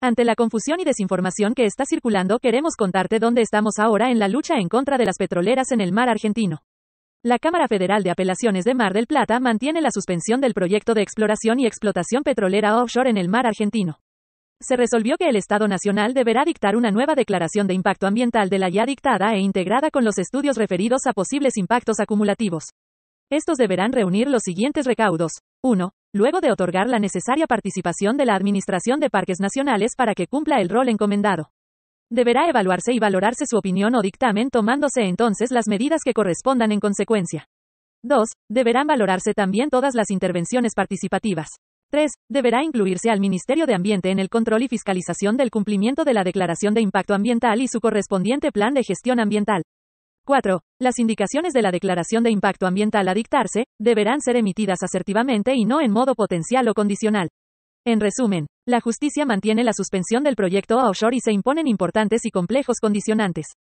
Ante la confusión y desinformación que está circulando, queremos contarte dónde estamos ahora en la lucha en contra de las petroleras en el mar argentino. La Cámara Federal de Apelaciones de Mar del Plata mantiene la suspensión del proyecto de exploración y explotación petrolera offshore en el mar argentino. Se resolvió que el Estado Nacional deberá dictar una nueva declaración de impacto ambiental de la ya dictada e integrada con los estudios referidos a posibles impactos acumulativos. Estos deberán reunir los siguientes recaudos. 1 luego de otorgar la necesaria participación de la Administración de Parques Nacionales para que cumpla el rol encomendado. Deberá evaluarse y valorarse su opinión o dictamen tomándose entonces las medidas que correspondan en consecuencia. 2. Deberán valorarse también todas las intervenciones participativas. 3. Deberá incluirse al Ministerio de Ambiente en el control y fiscalización del cumplimiento de la Declaración de Impacto Ambiental y su correspondiente Plan de Gestión Ambiental. 4. Las indicaciones de la declaración de impacto ambiental a dictarse, deberán ser emitidas asertivamente y no en modo potencial o condicional. En resumen, la justicia mantiene la suspensión del proyecto offshore y se imponen importantes y complejos condicionantes.